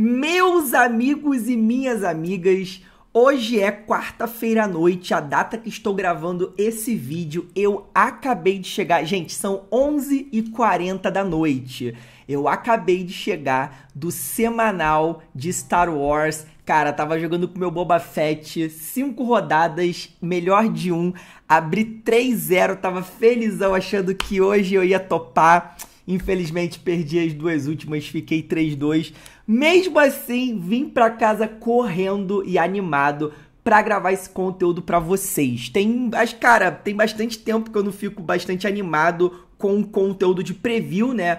Meus amigos e minhas amigas, hoje é quarta-feira à noite, a data que estou gravando esse vídeo. Eu acabei de chegar, gente, são 11h40 da noite. Eu acabei de chegar do semanal de Star Wars. Cara, tava jogando com meu Boba Fett, cinco rodadas, melhor de um. Abri 3-0, tava felizão achando que hoje eu ia topar. Infelizmente perdi as duas últimas, fiquei 3-2. Mesmo assim, vim para casa correndo e animado para gravar esse conteúdo para vocês. Tem, as cara, tem bastante tempo que eu não fico bastante animado com conteúdo de preview, né?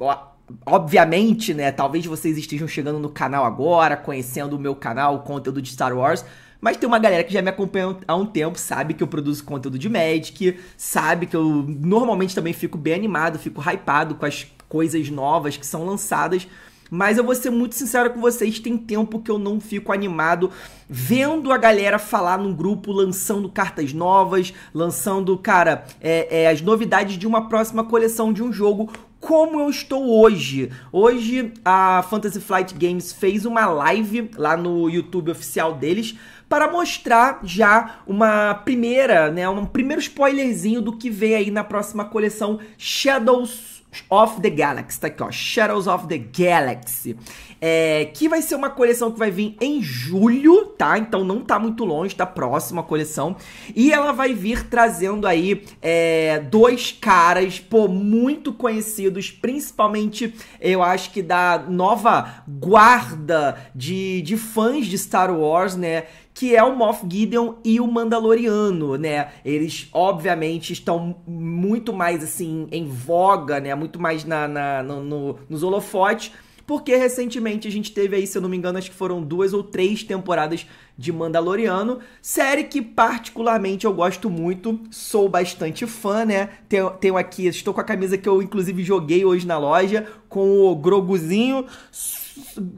Ó obviamente, né, talvez vocês estejam chegando no canal agora, conhecendo o meu canal, o conteúdo de Star Wars, mas tem uma galera que já me acompanha há um tempo, sabe que eu produzo conteúdo de Magic, sabe que eu normalmente também fico bem animado, fico hypado com as coisas novas que são lançadas. Mas eu vou ser muito sincero com vocês, tem tempo que eu não fico animado vendo a galera falar num grupo, lançando cartas novas, lançando, cara, é, é, as novidades de uma próxima coleção de um jogo, como eu estou hoje. Hoje a Fantasy Flight Games fez uma live lá no YouTube oficial deles, para mostrar já uma primeira, né, um primeiro spoilerzinho do que vem aí na próxima coleção Shadows of the Galaxy. Tá aqui, ó, Shadows of the Galaxy é, que vai ser uma coleção que vai vir em julho, tá? Então não tá muito longe, tá próxima a coleção. E ela vai vir trazendo aí é, dois caras, pô, muito conhecidos, principalmente, eu acho que da nova guarda de, de fãs de Star Wars, né? que é o Moff Gideon e o Mandaloriano, né? Eles, obviamente, estão muito mais, assim, em voga, né? Muito mais na, na no, no, nos holofotes porque recentemente a gente teve aí, se eu não me engano, acho que foram duas ou três temporadas de Mandaloriano, série que particularmente eu gosto muito, sou bastante fã, né? Tenho, tenho aqui, estou com a camisa que eu inclusive joguei hoje na loja, com o Groguzinho.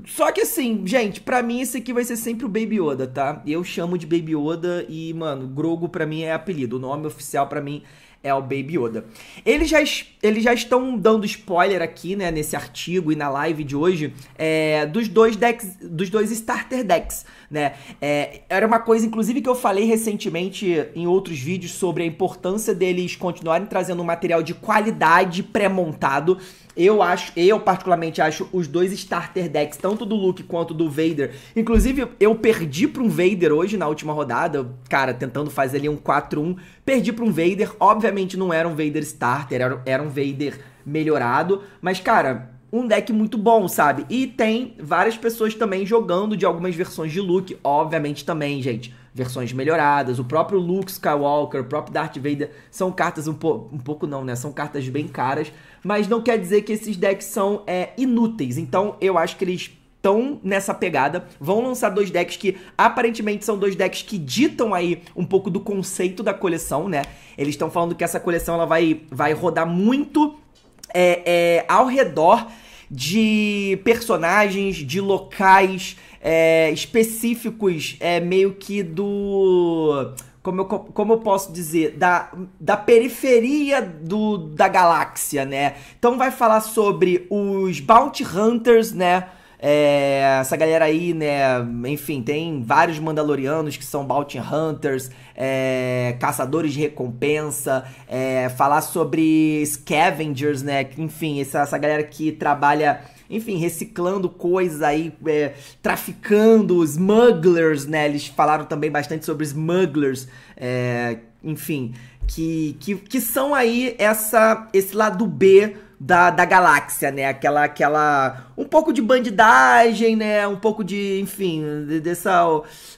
Só que assim, gente, para mim esse aqui vai ser sempre o Baby Yoda, tá? Eu chamo de Baby Yoda e, mano, Grogo para mim é apelido. O nome oficial para mim é o Baby Yoda. Eles já, eles já estão dando spoiler aqui, né, nesse artigo e na live de hoje, é, dos, dois decks, dos dois starter decks, né? É, era uma coisa, inclusive, que eu falei recentemente em outros vídeos sobre a importância deles continuarem trazendo um material de qualidade pré-montado. Eu acho, eu particularmente acho os dois starter decks, tanto do Luke quanto do Vader. Inclusive, eu perdi para um Vader hoje na última rodada, cara, tentando fazer ali um 4-1. Perdi para um Vader, obviamente não era um Vader starter, era, era um Vader melhorado, mas cara, um deck muito bom, sabe? E tem várias pessoas também jogando de algumas versões de Luke, obviamente também, gente. Versões melhoradas, o próprio Luke Skywalker, o próprio Darth Vader, são cartas um, po um pouco não, né? São cartas bem caras, mas não quer dizer que esses decks são é, inúteis. Então eu acho que eles estão nessa pegada, vão lançar dois decks que aparentemente são dois decks que ditam aí um pouco do conceito da coleção, né? Eles estão falando que essa coleção ela vai, vai rodar muito é, é, ao redor de personagens, de locais é, específicos, é, meio que do. Como eu, como eu posso dizer? Da, da periferia do, da galáxia, né? Então vai falar sobre os Bounty Hunters, né? É, essa galera aí, né? Enfim, tem vários Mandalorianos que são Bounty Hunters, é, caçadores de recompensa, é, falar sobre scavengers, né? Enfim, essa, essa galera que trabalha enfim, reciclando coisas aí, é, traficando, smugglers, né? Eles falaram também bastante sobre smugglers, é, enfim, que, que, que são aí essa, esse lado B da, da galáxia, né? Aquela, aquela. Um pouco de bandidagem, né? Um pouco de, enfim, dessa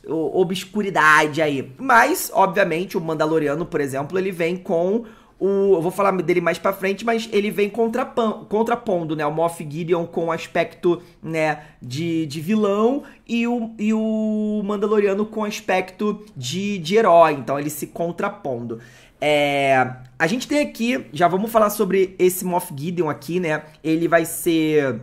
obscuridade aí. Mas, obviamente, o Mandaloriano, por exemplo, ele vem com. O, eu vou falar dele mais pra frente, mas ele vem contrapondo, né? O Moff Gideon com o aspecto, né, de, de vilão e o, e o Mandaloriano com aspecto de, de herói. Então, ele se contrapondo. É, a gente tem aqui, já vamos falar sobre esse Moff Gideon aqui, né? Ele vai ser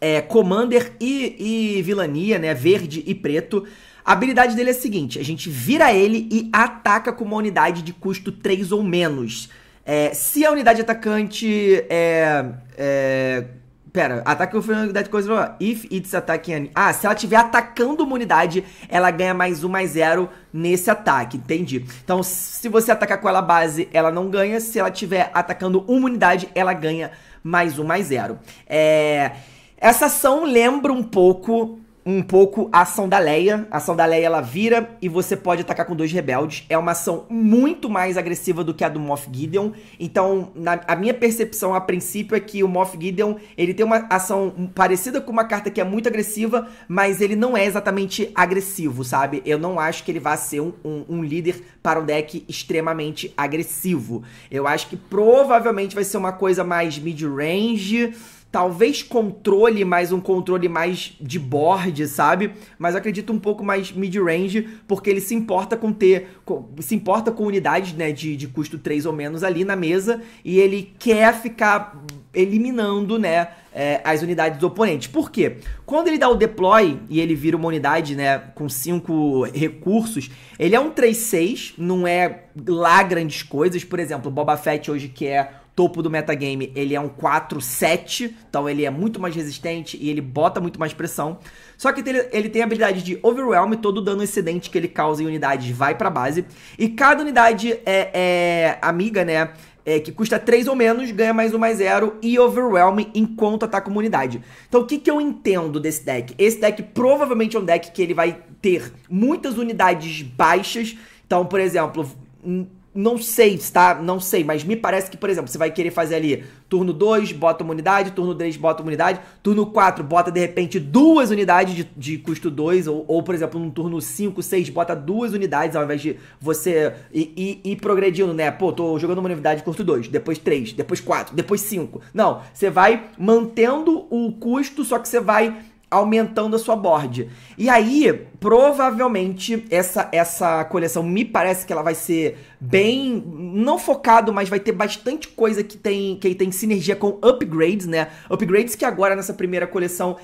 é, Commander e, e vilania, né? Verde e preto. A habilidade dele é a seguinte: a gente vira ele e ataca com uma unidade de custo 3 ou menos. É, se a unidade atacante é, é, Pera, ataque uma unidade coisa, If it's attacking... Ah, se ela estiver atacando uma unidade, ela ganha mais um, mais zero nesse ataque, entendi. Então, se você atacar com ela base, ela não ganha. Se ela estiver atacando uma unidade, ela ganha mais um, mais zero. É... Essa ação lembra um pouco um pouco a ação da Leia. A ação da Leia ela vira e você pode atacar com dois rebeldes. É uma ação muito mais agressiva do que a do Moff Gideon. Então, na, a minha percepção a princípio é que o Moff Gideon, ele tem uma ação parecida com uma carta que é muito agressiva, mas ele não é exatamente agressivo, sabe? Eu não acho que ele vá ser um, um, um líder para um deck extremamente agressivo. Eu acho que provavelmente vai ser uma coisa mais mid-range, talvez controle, mas um controle mais de board, sabe? Mas acredito um pouco mais mid-range, porque ele se importa com ter. Com, se importa com unidades né, de, de custo 3 ou menos ali na mesa. E ele quer ficar eliminando, né? É, as unidades do oponente. Por quê? Quando ele dá o deploy e ele vira uma unidade, né, com cinco recursos, ele é um 3-6, não é lá grandes coisas. Por exemplo, Boba Fett hoje que é topo do metagame, ele é um 4-7, então ele é muito mais resistente e ele bota muito mais pressão. Só que ele tem a habilidade de Overwhelm, todo o dano excedente que ele causa em unidades vai pra base. E cada unidade é, é amiga, né? É, que custa 3 ou menos, ganha mais um mais zero e Overwhelm enquanto ataca uma unidade. Então o que, que eu entendo desse deck? Esse deck provavelmente é um deck que ele vai ter muitas unidades baixas. Então, por exemplo, hum, não sei, tá? Não sei, mas me parece que, por exemplo, você vai querer fazer ali turno 2, bota uma unidade, turno 3, bota uma unidade, turno 4, bota de repente duas unidades de, de custo 2, ou, ou, por exemplo, no turno 5, 6, bota duas unidades ao invés de você ir, ir, ir progredindo, né? Pô, tô jogando uma unidade de custo 2, depois 3, depois 4, depois 5. Não, você vai mantendo o custo, só que você vai aumentando a sua board. E aí, provavelmente, essa, essa coleção me parece que ela vai ser bem. Não focado, mas vai ter bastante coisa que tem, que tem sinergia com upgrades, né? Upgrades que agora nessa primeira coleção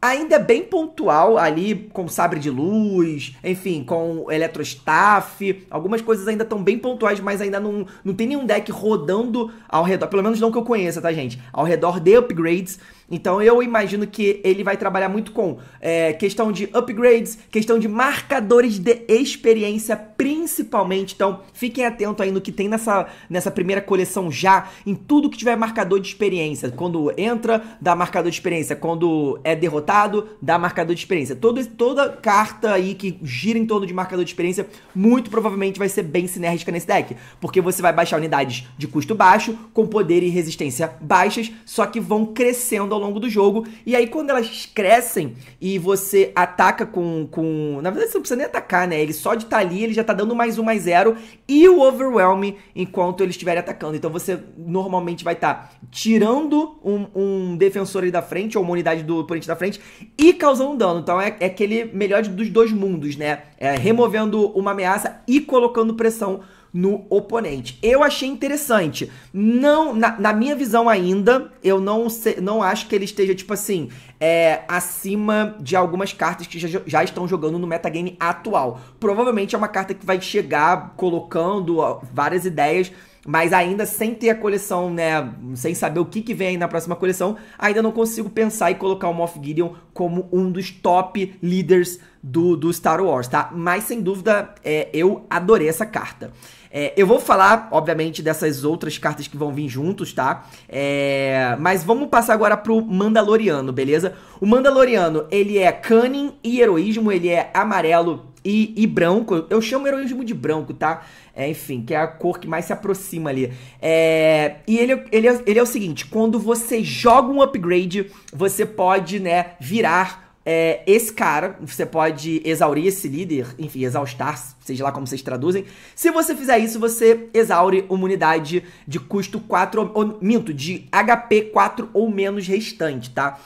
ainda é bem pontual ali, com sabre de luz, enfim, com eletrostaff. Algumas coisas ainda estão bem pontuais, mas ainda não, não tem nenhum deck rodando ao redor. Pelo menos não que eu conheça, tá, gente? Ao redor de upgrades. Então eu imagino que ele vai trabalhar muito com é, questão de upgrades, questão de marcadores de experiência, principalmente. Então fiquem atentos aí no que tem nessa, nessa primeira coleção já, em tudo que tiver marcador de experiência. Quando entra, dá marcador de experiência. Quando é derrotado, dá marcador de experiência. Todo, toda carta aí que gira em torno de marcador de experiência, muito provavelmente vai ser bem sinérgica nesse deck, porque você vai baixar unidades de custo baixo, com poder e resistência baixas, só que vão crescendo ao longo do jogo. E aí, quando elas crescem e você ataca com. com... Na verdade, você não precisa nem atacar, né? Ele só de estar tá ali, ele já tá dando mais um, mais zero. E o overwhelm enquanto ele estiver atacando. Então você normalmente vai estar tá tirando um, um, defensor ali da frente, ou uma unidade do oponente da frente, e causando dano. Então é, é aquele melhor dos dois mundos, né? É, removendo uma ameaça e colocando pressão no oponente. Eu achei interessante. Não, na, na minha visão ainda, eu não, não acho que ele esteja, tipo assim, é, acima de algumas cartas que já, já estão jogando no metagame atual. Provavelmente é uma carta que vai chegar colocando ó, várias ideias mas ainda sem ter a coleção, né, sem saber o que, que vem aí na próxima coleção, ainda não consigo pensar e colocar o Moff Gideon como um dos top líderes do, do Star Wars, tá? Mas sem dúvida, é, eu adorei essa carta. É, eu vou falar, obviamente, dessas outras cartas que vão vir juntos, tá? É, mas vamos passar agora pro Mandaloriano, beleza? O Mandaloriano, ele é cunning e heroísmo, ele é amarelo e, e, branco. Eu chamo heroísmo de branco, tá? É, enfim, que é a cor que mais se aproxima ali. É, e ele, ele, é, ele é o seguinte: quando você joga um upgrade, você pode, né, virar é, esse cara, você pode exaurir esse líder, enfim, exaustar, seja lá como vocês traduzem. Se você fizer isso, você exaure uma unidade de custo 4, ou, minto, de HP 4 ou menos restante, tá?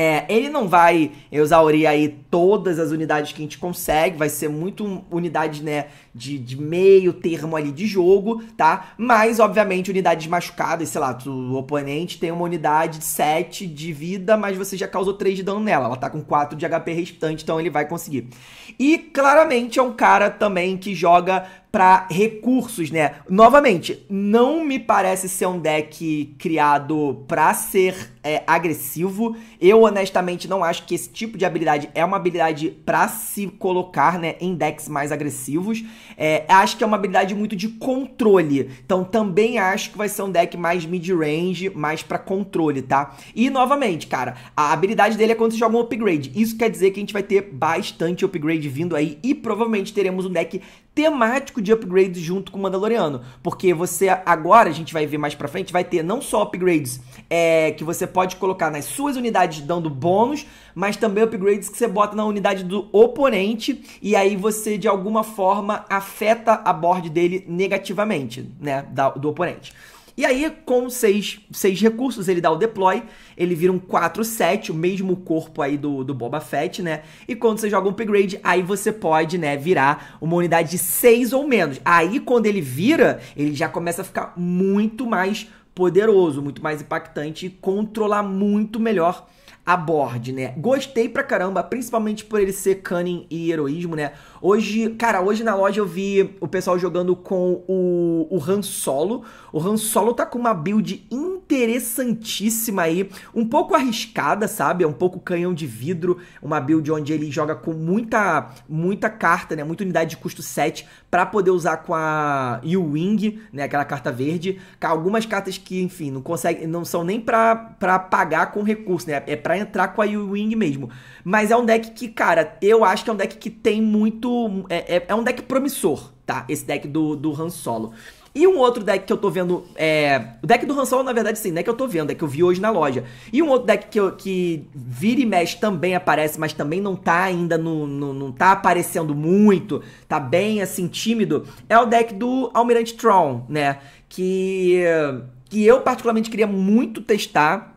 É, ele não vai exaurir aí todas as unidades que a gente consegue, vai ser muito unidade, né, de, de meio termo ali de jogo, tá? Mas, obviamente, unidades machucadas, sei lá, o oponente tem uma unidade de 7 de vida, mas você já causou 3 de dano nela, ela tá com 4 de HP restante, então ele vai conseguir. E, claramente, é um cara também que joga para recursos, né? Novamente, não me parece ser um deck criado para ser é, agressivo. Eu honestamente não acho que esse tipo de habilidade é uma habilidade para se colocar, né, em decks mais agressivos. É, acho que é uma habilidade muito de controle. Então também acho que vai ser um deck mais mid-range, mais para controle, tá? E novamente, cara, a habilidade dele é quando você joga um upgrade. Isso quer dizer que a gente vai ter bastante upgrade vindo aí e provavelmente teremos um deck temático de upgrades junto com o Mandaloriano, porque você agora a gente vai ver mais para frente vai ter não só upgrades é, que você pode pode colocar nas suas unidades dando bônus, mas também upgrades que você bota na unidade do oponente e aí você de alguma forma afeta a board dele negativamente, né, da, do oponente. E aí, com seis, seis recursos, ele dá o deploy, ele vira um 4-7, o mesmo corpo aí do, do Boba Fett, né? E quando você joga um upgrade, aí você pode, né, virar uma unidade de 6 ou menos. Aí, quando ele vira, ele já começa a ficar muito mais poderoso, muito mais impactante e controlar muito melhor a board, né? Gostei pra caramba, principalmente por ele ser cunning e heroísmo, né? Hoje, cara, hoje na loja eu vi o pessoal jogando com o, o Han Solo. O Han Solo tá com uma build interessantíssima aí, um pouco arriscada, sabe? É um pouco canhão de vidro, uma build onde ele joga com muita muita carta, né? Muita unidade de custo 7 para poder usar com a U-Wing, né, aquela carta verde, algumas cartas que, enfim, não consegue, não são nem para pagar com recurso, né? É para entrar com a U-Wing mesmo. Mas é um deck que, cara, eu acho que é um deck que tem muito muito. É, é, é, um deck promissor, tá? Esse deck do, do Han Solo. E um outro deck que eu tô vendo. É... O deck do Han Solo, na verdade, sim, né? Que eu tô vendo, é que eu vi hoje na loja. E um outro deck que, eu, que vira e mexe também aparece, mas também não tá ainda no, no, Não tá aparecendo muito. Tá bem assim, tímido. É o deck do Almirante Tron, né? Que. Que eu particularmente queria muito testar.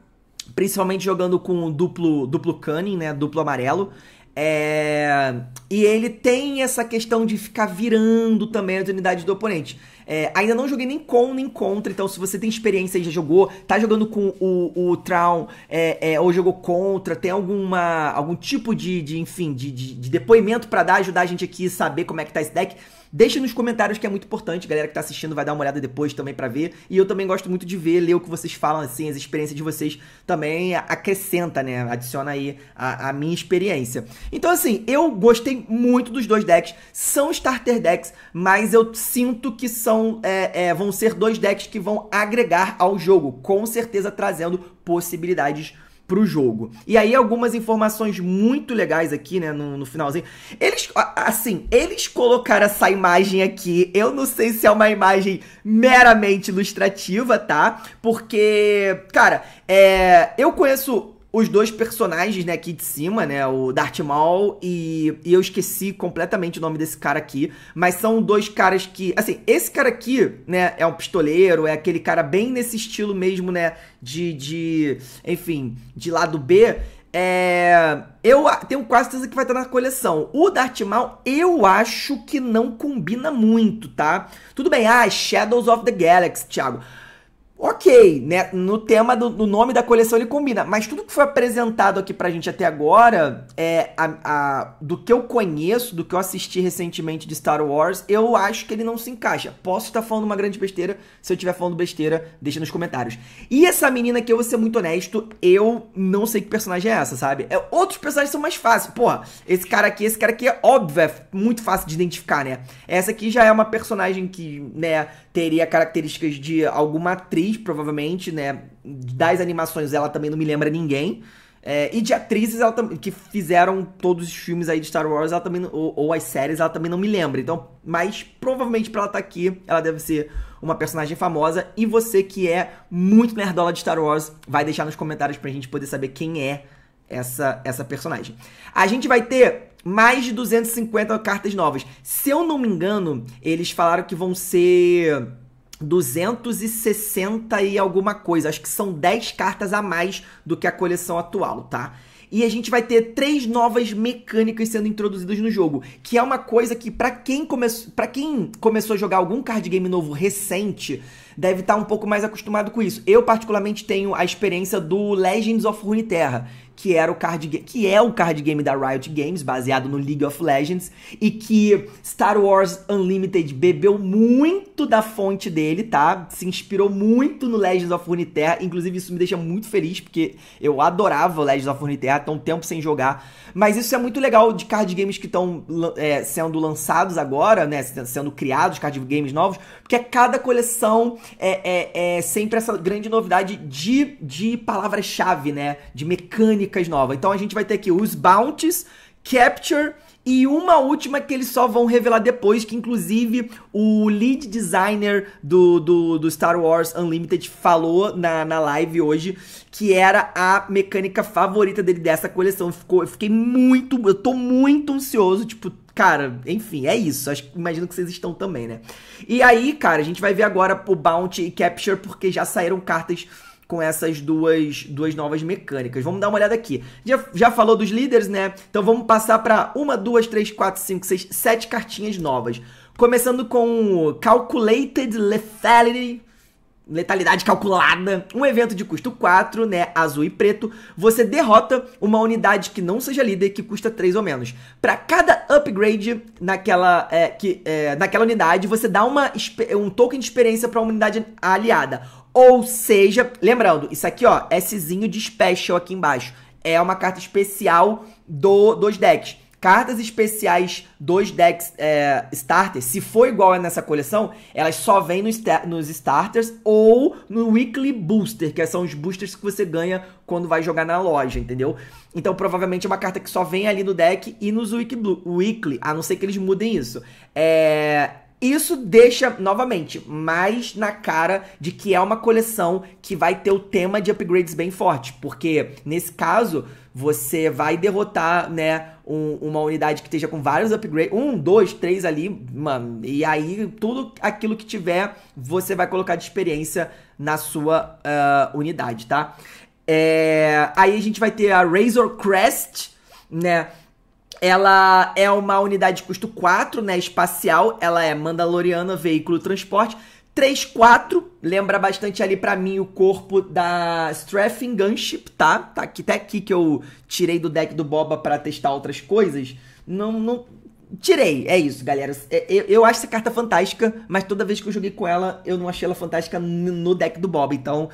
Principalmente jogando com duplo, duplo cunning, né? Duplo amarelo. É... E ele tem essa questão de ficar virando também as unidades do oponente. É... ainda não joguei nem com nem contra, então se você tem experiência e já jogou, tá jogando com o, o Traum, é, é, ou jogou contra, tem alguma algum tipo de, de enfim, de, de, de depoimento para dar, ajudar a gente aqui a saber como é que tá esse deck Deixa nos comentários que é muito importante, galera que tá assistindo vai dar uma olhada depois também para ver. E eu também gosto muito de ver, ler o que vocês falam, assim, as experiências de vocês também acrescenta, né? Adiciona aí a, a minha experiência. Então, assim, eu gostei muito dos dois decks. São starter decks, mas eu sinto que são é, é, vão ser dois decks que vão agregar ao jogo, com certeza trazendo possibilidades para o jogo. E aí algumas informações muito legais aqui, né, no, no, finalzinho. Eles, assim, eles colocaram essa imagem aqui, eu não sei se é uma imagem meramente ilustrativa, tá? Porque, cara, é, eu conheço os dois personagens, né, aqui de cima, né, o Darth Maul e, e eu esqueci completamente o nome desse cara aqui, mas são dois caras que, assim, esse cara aqui, né, é um pistoleiro, é aquele cara bem nesse estilo mesmo, né, de, de enfim, de lado B, é, eu tenho quase certeza que vai estar na coleção. O Darth Maul, eu acho que não combina muito, tá? Tudo bem, ah, Shadows of the Galaxy, Thiago. Ok, né? No tema do, nome da coleção ele combina, mas tudo que foi apresentado aqui pra gente até agora, é a, a, do que eu conheço, do que eu assisti recentemente de Star Wars, eu acho que ele não se encaixa. Posso estar falando uma grande besteira, se eu estiver falando besteira, deixa nos comentários. E essa menina aqui, eu vou ser muito honesto, eu não sei que personagem é essa, sabe? É, outros personagens são mais fáceis, porra. Esse cara aqui, esse cara aqui é óbvio, é muito fácil de identificar, né? Essa aqui já é uma personagem que, né, teria características de alguma atriz, provavelmente, né? Das animações ela também não me lembra ninguém. É, e de atrizes ela, que fizeram todos os filmes aí de Star Wars, ela também, ou, ou as séries, ela também não me lembra. Então, mas provavelmente para ela estar tá aqui, ela deve ser uma personagem famosa. E você que é muito nerdola de Star Wars, vai deixar nos comentários pra gente poder saber quem é essa, essa personagem. A gente vai ter mais de 250 cartas novas. Se eu não me engano, eles falaram que vão ser 260 e alguma coisa. Acho que são 10 cartas a mais do que a coleção atual, tá? E a gente vai ter três novas mecânicas sendo introduzidas no jogo, que é uma coisa que para quem começou, para quem começou a jogar algum card game novo recente, deve estar tá um pouco mais acostumado com isso. Eu particularmente tenho a experiência do Legends of Runeterra, que era o card game, que é o card game da Riot Games, baseado no League of Legends, e que Star Wars Unlimited bebeu muito da fonte dele, tá? Se inspirou muito no Legends of Runeterra, inclusive isso me deixa muito feliz porque eu adorava o Legends of Runeterra, tão um tempo sem jogar, mas isso é muito legal de card games que estão é, sendo lançados agora, né, sendo criados card games novos, porque cada coleção é, é, é sempre essa grande novidade de, de palavras-chave, né, de mecânica novas. Então a gente vai ter aqui os bounties, capture e uma última que eles só vão revelar depois, que inclusive o lead designer do, do, do, Star Wars Unlimited falou na, na live hoje, que era a mecânica favorita dele dessa coleção. Ficou, eu fiquei muito, eu tô muito ansioso, tipo, cara, enfim, é isso. Acho, imagino que vocês estão também, né? E aí, cara, a gente vai ver agora o Bounty e Capture, porque já saíram cartas com essas duas, duas novas mecânicas. Vamos dar uma olhada aqui. Já, já falou dos líderes, né? Então vamos passar para uma, duas, três, quatro, cinco, seis, sete cartinhas novas. Começando com Calculated Lethality letalidade calculada, um evento de custo 4, né, azul e preto, você derrota uma unidade que não seja líder que custa 3 ou menos. Para cada upgrade naquela, é, que, é, naquela unidade, você dá uma, um token de experiência para uma unidade aliada ou seja, lembrando, isso aqui, ó, Szinho de Special aqui embaixo. É uma carta especial do, dos decks. Cartas especiais dos decks é, starters, se for igual nessa coleção, elas só vêm nos starters ou no weekly booster, que são os boosters que você ganha quando vai jogar na loja, entendeu? Então provavelmente é uma carta que só vem ali no deck e nos weekly, weekly a não ser que eles mudem isso. É, isso deixa, novamente, mais na cara de que é uma coleção que vai ter o tema de upgrades bem forte. Porque, nesse caso, você vai derrotar, né, um, uma unidade que esteja com vários upgrades. Um, dois, três ali, mano. E aí, tudo aquilo que tiver, você vai colocar de experiência na sua uh, unidade, tá? É, aí a gente vai ter a Razor Crest, né? Ela é uma unidade de custo 4, né? Espacial. Ela é Mandaloriana, veículo transporte. 3-4, lembra bastante ali para mim o corpo da Straffing Gunship, tá? Tá aqui, até aqui que eu tirei do deck do Boba para testar outras coisas. Não, não, tirei, é isso, galera. Eu, é, é, eu acho essa carta fantástica, mas toda vez que eu joguei com ela, eu não achei ela fantástica no deck do boba Então,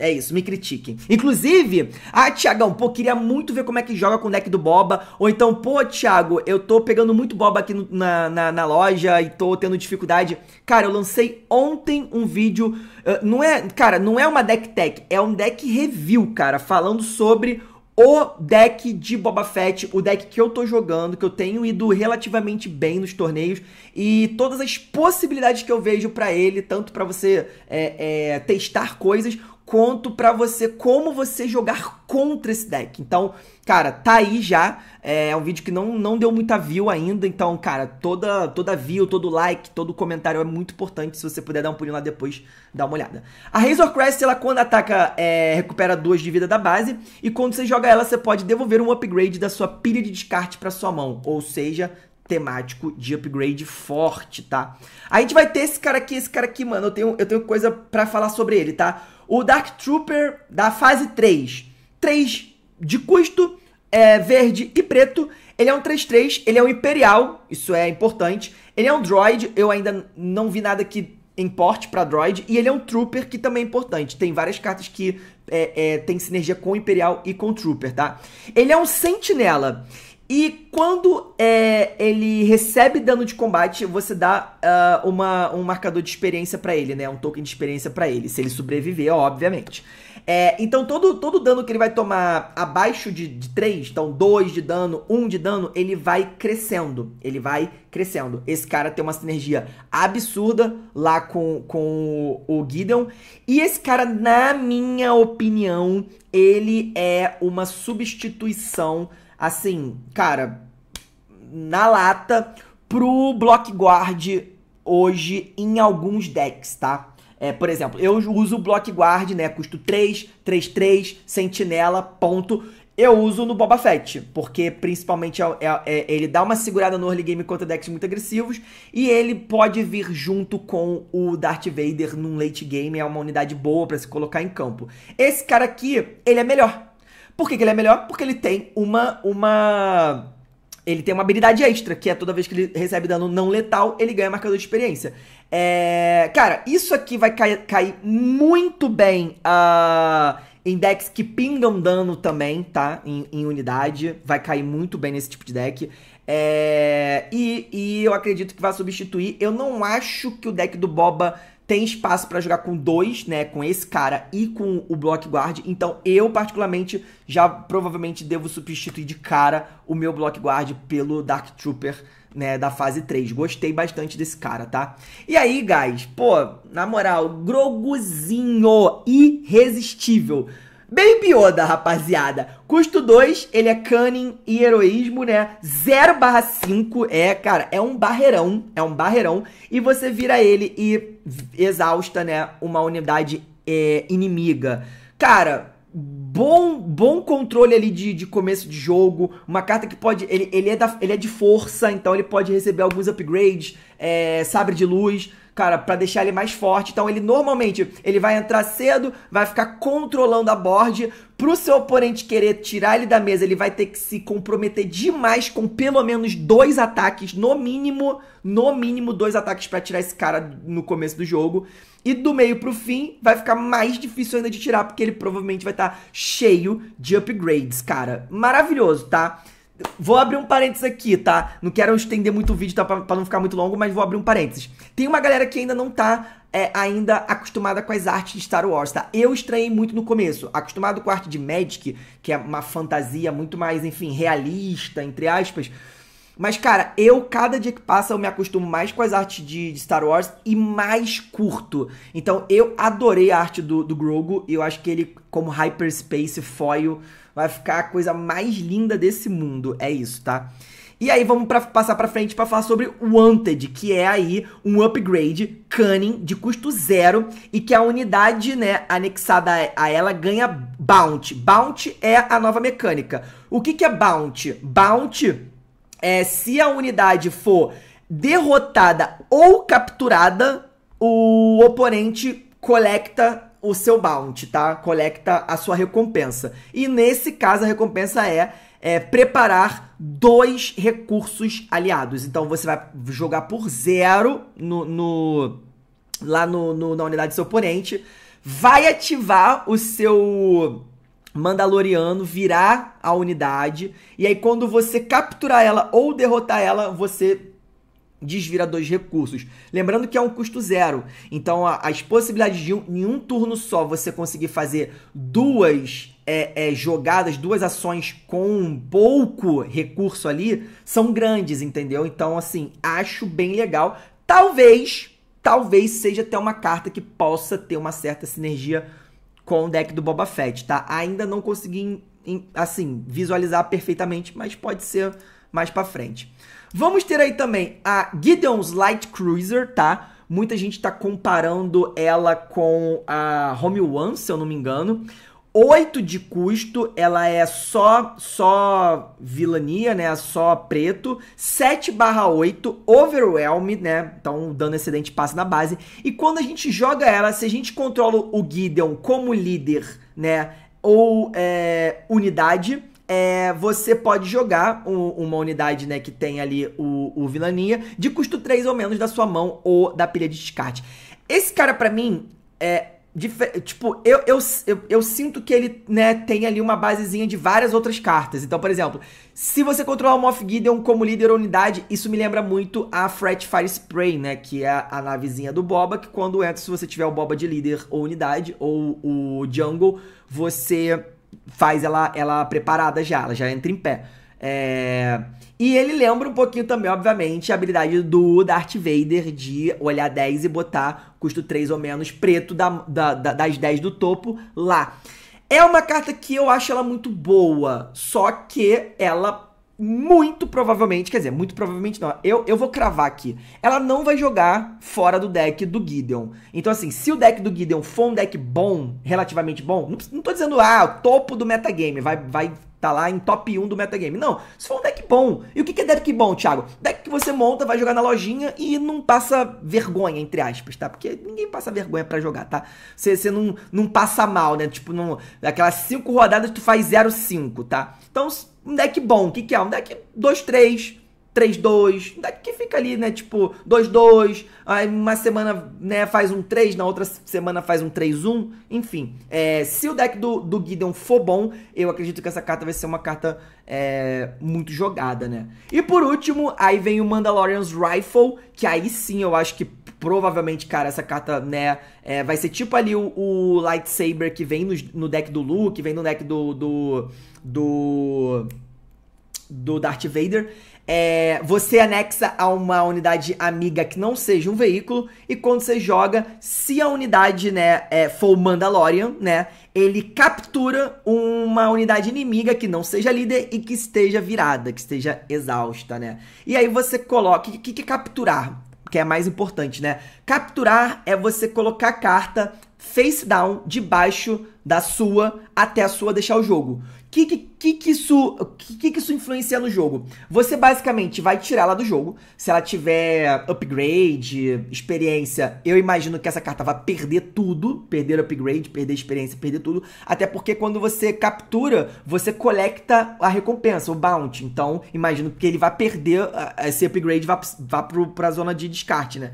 é isso, me critiquem. Inclusive, ah, Tiagão, pô, queria muito ver como é que joga com o deck do Boba. Ou então, pô, Thiago, eu tô pegando muito Boba aqui no, na, na, na, loja e tô tendo dificuldade. Cara, eu lancei ontem um vídeo. Eh, não é, cara, não é uma deck tech, é um deck review, cara, falando sobre o deck de Boba Fett, o deck que eu tô jogando, que eu tenho ido relativamente bem nos torneios e todas as possibilidades que eu vejo para ele, tanto para você é, é, testar coisas, conto para você como você jogar contra esse deck. Então, cara, tá aí já. É, é um vídeo que não, não deu muita view ainda. Então, cara, toda, toda view, todo like, todo comentário é muito importante. Se você puder dar um pulinho lá depois, dá uma olhada. A Razor Crest, ela quando ataca, é, recupera duas de vida da base. E quando você joga ela, você pode devolver um upgrade da sua pilha de descarte para sua mão. Ou seja, temático de upgrade forte, tá? A gente vai ter esse cara aqui, esse cara aqui, mano. Eu tenho, eu tenho coisa para falar sobre ele, tá? O Dark Trooper da fase 3, 3 de custo, é verde e preto. Ele é um 3-3, ele é um Imperial, isso é importante. Ele é um droid, eu ainda não vi nada que importe para droid. E ele é um Trooper, que também é importante. Tem várias cartas que é, é, tem sinergia com Imperial e com Trooper, tá? Ele é um Sentinela. E quando é, ele recebe dano de combate, você dá uh, uma, um marcador de experiência para ele, né? Um token de experiência para ele, se ele sobreviver, obviamente. É, então, todo, todo dano que ele vai tomar abaixo de, de 3, então 2 de dano, 1 um de dano, ele vai crescendo. Ele vai crescendo. Esse cara tem uma sinergia absurda lá com, com o, o Gideon. E esse cara, na minha opinião, ele é uma substituição assim, cara, na lata pro Block Guard hoje em alguns decks, tá? É, por exemplo, eu uso o Block Guard, né? Custo 3, 3, 3, sentinela, ponto. Eu uso no Boba Fett, porque principalmente é, é, é, ele dá uma segurada no early game contra decks muito agressivos e ele pode vir junto com o Darth Vader num late game, é uma unidade boa para se colocar em campo. Esse cara aqui, ele é melhor, por que, que ele é melhor? Porque ele tem uma. uma ele tem uma habilidade extra, que é toda vez que ele recebe dano não letal, ele ganha marcador de experiência. É... Cara, isso aqui vai cair, cair muito bem uh, em decks que pingam dano também, tá? Em, em, unidade. Vai cair muito bem nesse tipo de deck. É... E, e eu acredito que vai substituir. Eu não acho que o deck do Boba tem espaço para jogar com dois, né, com esse cara e com o block guard. Então eu particularmente já provavelmente devo substituir de cara o meu block guard pelo Dark Trooper, né, da fase 3. Gostei bastante desse cara, tá? E aí, guys, pô, na moral, Groguzinho irresistível. Baby Yoda, rapaziada. Custo 2, ele é cunning e heroísmo, né? 0 barra 5 é, cara, é um barreirão. É um barreirão. E você vira ele e exausta, né? Uma unidade é, inimiga. Cara, bom bom controle ali de, de começo de jogo. Uma carta que pode. Ele, ele, é da, ele é de força, então ele pode receber alguns upgrades, é, sabre de luz cara, para deixar ele mais forte. Então ele normalmente ele vai entrar cedo, vai ficar controlando a board. Pro seu oponente querer tirar ele da mesa, ele vai ter que se comprometer demais com pelo menos dois ataques, no mínimo, no mínimo dois ataques para tirar esse cara no começo do jogo. E do meio pro fim vai ficar mais difícil ainda de tirar, porque ele provavelmente vai estar tá cheio de upgrades, cara. Maravilhoso, tá? Vou abrir um parênteses aqui, tá? Não quero estender muito o vídeo, tá? Pra, pra não ficar muito longo, mas vou abrir um parênteses. Tem uma galera que ainda não tá é, ainda acostumada com as artes de Star Wars, tá? Eu estranhei muito no começo. Acostumado com a arte de Magic, que é uma fantasia muito mais, enfim, realista, entre aspas. Mas, cara, eu, cada dia que passa, eu me acostumo mais com as artes de, de Star Wars e mais curto. Então, eu adorei a arte do, do Grogu. Eu acho que ele, como Hyperspace Foil, vai ficar a coisa mais linda desse mundo. É isso, tá? E aí vamos pra, passar pra frente para falar sobre Wanted, que é aí um upgrade cunning de custo zero e que a unidade, né, anexada a ela ganha bounty. Bounty é a nova mecânica. O que que é bounty? Bounty é, se a unidade for derrotada ou capturada, o oponente coleta o seu bounty, tá? Coleta a sua recompensa. E nesse caso, a recompensa é, é, preparar dois recursos aliados. Então você vai jogar por zero no, no lá no, no, na unidade do seu oponente, vai ativar o seu Mandaloriano virar a unidade. E aí, quando você capturar ela ou derrotar ela, você desvira dois recursos. Lembrando que é um custo zero. Então, as possibilidades de um, em um turno só você conseguir fazer duas é, é, jogadas, duas ações com pouco recurso ali, são grandes, entendeu? Então, assim, acho bem legal. Talvez, talvez seja até uma carta que possa ter uma certa sinergia com o deck do Boba Fett, tá? Ainda não consegui, assim, visualizar perfeitamente, mas pode ser mais para frente. Vamos ter aí também a Gideon's Light Cruiser, tá? Muita gente tá comparando ela com a Home One, se eu não me engano. 8 de custo, ela é só só vilania, né? Só preto. 7 barra 8, overwhelm, né? Então o dano excedente passa na base. E quando a gente joga ela, se a gente controla o Gideon como líder, né? Ou é, unidade, é, você pode jogar um, uma unidade né, que tem ali o, o vilania de custo 3 ou menos da sua mão ou da pilha de descarte. Esse cara, para mim, é, Tipo, eu, eu, eu, eu, sinto que ele, né, tem ali uma basezinha de várias outras cartas. Então, por exemplo, se você controlar o Moff Gideon como líder ou unidade, isso me lembra muito a Fret Fire Spray, né? Que é a navezinha do Boba, que quando entra, se você tiver o Boba de líder ou unidade, ou o Jungle, você faz ela, ela preparada já, ela já entra em pé. É... E ele lembra um pouquinho também, obviamente, a habilidade do Darth Vader de olhar 10 e botar custo 3 ou menos preto da, da, da, das 10 do topo lá. É uma carta que eu acho ela muito boa, só que ela muito provavelmente, quer dizer, muito provavelmente não, eu, eu vou cravar aqui, ela não vai jogar fora do deck do Gideon. Então assim, se o deck do Gideon for um deck bom, relativamente bom, não, não tô dizendo, ah, o topo do metagame, vai, vai Tá lá em top 1 do metagame. Não, se for um deck bom. E o que é deck bom, Thiago? Deck que você monta, vai jogar na lojinha e não passa vergonha, entre aspas, tá? Porque ninguém passa vergonha para jogar, tá? Você, você não, não passa mal, né? Tipo, não, aquelas 5 rodadas tu faz 0,5, tá? Então, um deck bom, o que, que é? Um deck 2, 3, 3-2, que fica ali, né? Tipo, 2-2, aí uma semana né, faz um 3, na outra semana faz um 3-1. Enfim, é, se o deck do, do Gideon for bom, eu acredito que essa carta vai ser uma carta é, muito jogada, né? E por último, aí vem o Mandalorian's Rifle, que aí sim eu acho que provavelmente, cara, essa carta, né, é, vai ser tipo ali o, o lightsaber que vem no, no, deck do Luke, vem no deck do, do, do do Darth Vader é, você anexa a uma unidade amiga que não seja um veículo, e quando você joga, se a unidade né, é, for Mandalorian, né, ele captura uma unidade inimiga que não seja líder e que esteja virada, que esteja exausta, né? E aí você coloca. O que, que é capturar? Que é mais importante, né? Capturar é você colocar a carta face down debaixo da sua até a sua deixar o jogo. O que, que, que isso, que, que isso influencia no jogo? Você basicamente vai tirar ela do jogo. Se ela tiver upgrade, experiência, eu imagino que essa carta vai perder tudo, perder upgrade, perder experiência, perder tudo, até porque quando você captura, você coleta a recompensa, o bounty. Então, imagino que ele vai perder ah, esse upgrade, vai, vai pro, pra zona de descarte, né?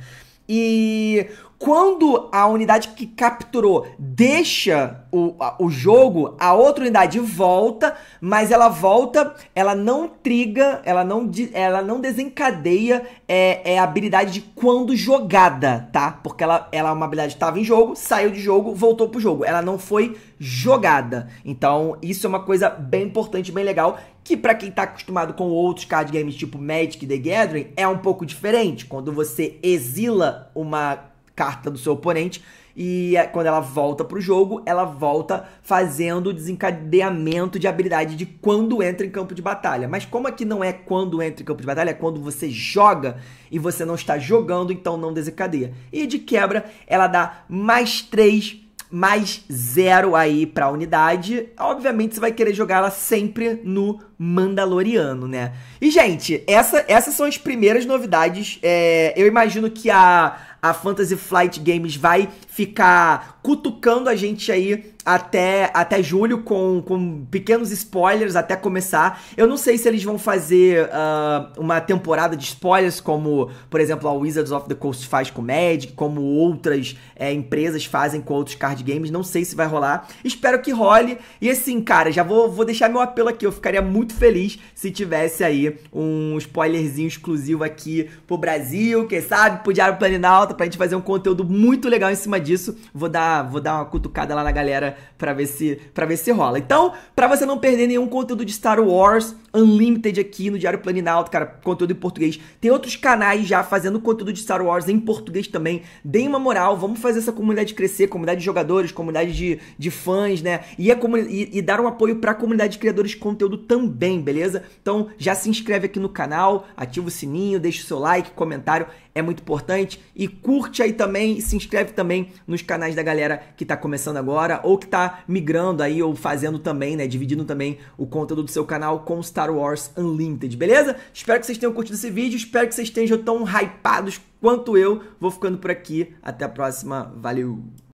E quando a unidade que capturou deixa o, o jogo, a outra unidade volta, mas ela volta, ela não triga, ela não, ela não desencadeia é, é a habilidade de quando jogada, tá? Porque ela, ela é uma habilidade que estava em jogo, saiu de jogo, voltou pro jogo. Ela não foi jogada. Então, isso é uma coisa bem importante, bem legal, que para quem tá acostumado com outros card games tipo Magic The Gathering é um pouco diferente, quando você exila uma carta do seu oponente e é, quando ela volta pro jogo, ela volta fazendo o desencadeamento de habilidade de quando entra em campo de batalha. Mas como aqui não é quando entra em campo de batalha, é quando você joga e você não está jogando, então não desencadeia. E de quebra, ela dá mais 3 mais zero aí pra unidade. Obviamente você vai querer jogar ela sempre no Mandaloriano, né? E, gente, essa, essas são as primeiras novidades. É, eu imagino que a, a Fantasy Flight Games vai ficar cutucando a gente aí até, até julho com, com pequenos spoilers até começar. Eu não sei se eles vão fazer uh, uma temporada de spoilers, como, por exemplo, a Wizards of the Coast faz com Magic, como outras é, empresas fazem com outros card games. Não sei se vai rolar. Espero que role. E assim, cara, já vou, vou deixar meu apelo aqui. Eu ficaria muito feliz se tivesse aí um spoilerzinho exclusivo aqui pro Brasil, quem sabe, pro Diário Planinalta, pra gente fazer um conteúdo muito legal em cima disso. Vou dar vou dar uma cutucada lá na galera para ver se para ver se rola. Então, para você não perder nenhum conteúdo de Star Wars Unlimited aqui no Diário Planinalto, cara, conteúdo em português. Tem outros canais já fazendo conteúdo de Star Wars em português também. Deem uma moral, vamos fazer essa comunidade crescer, comunidade de jogadores, comunidade de, de fãs, né? E, a é e, e dar um apoio para a comunidade de criadores de conteúdo também, beleza? Então, já se inscreve aqui no canal, ativa o sininho, deixa o seu like, comentário é muito importante. E curte aí também, se inscreve também nos canais da galera que tá começando agora ou que tá migrando aí ou fazendo também, né? Dividindo também o conteúdo do seu canal com Star Wars Unlimited, beleza? Espero que vocês tenham curtido esse vídeo, espero que vocês estejam tão hypados quanto eu. Vou ficando por aqui. Até a próxima. Valeu!